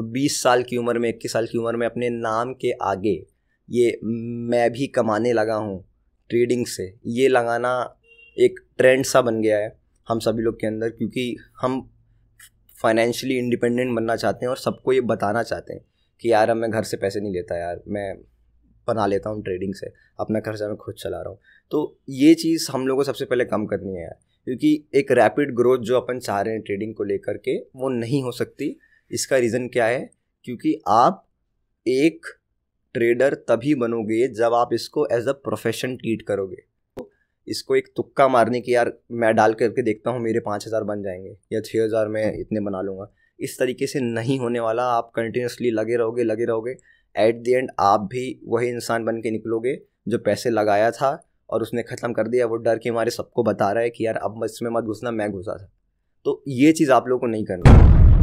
तो 20 साल की उम्र में इक्कीस साल की उम्र में अपने नाम के आगे ये मैं भी कमाने लगा हूँ ट्रेडिंग से ये लगाना एक ट्रेंड सा बन गया है हम सभी लोग के अंदर क्योंकि हम फाइनेंशियली इंडिपेंडेंट बनना चाहते हैं और सबको ये बताना चाहते हैं कि यार अब मैं घर से पैसे नहीं लेता यार मैं बना लेता हूँ ट्रेडिंग से अपना खर्चा मैं खुद चला रहा हूँ तो ये चीज़ हम लोग को सबसे पहले कम करनी है यार क्योंकि एक रैपिड ग्रोथ जो अपन चाह रहे हैं ट्रेडिंग को लेकर के वो नहीं हो सकती इसका रीज़न क्या है क्योंकि आप एक ट्रेडर तभी बनोगे जब आप इसको एज अ प्रोफेशन ट्रीट करोगे तो इसको एक तुक्का मारने की यार मैं डाल करके देखता हूँ मेरे पाँच हज़ार बन जाएंगे या छः हज़ार मैं हम्म। इतने बना लूँगा इस तरीके से नहीं होने वाला आप कंटिन्यूसली लगे रहोगे लगे रहोगे एट दी एंड आप भी वही इंसान बन के निकलोगे जो पैसे लगाया था और उसने ख़त्म कर दिया वो डर के हमारे सबको बता रहा है कि यार अब इसमें मत घुसना मैं घुसा था तो ये चीज़ आप लोगों को नहीं करनी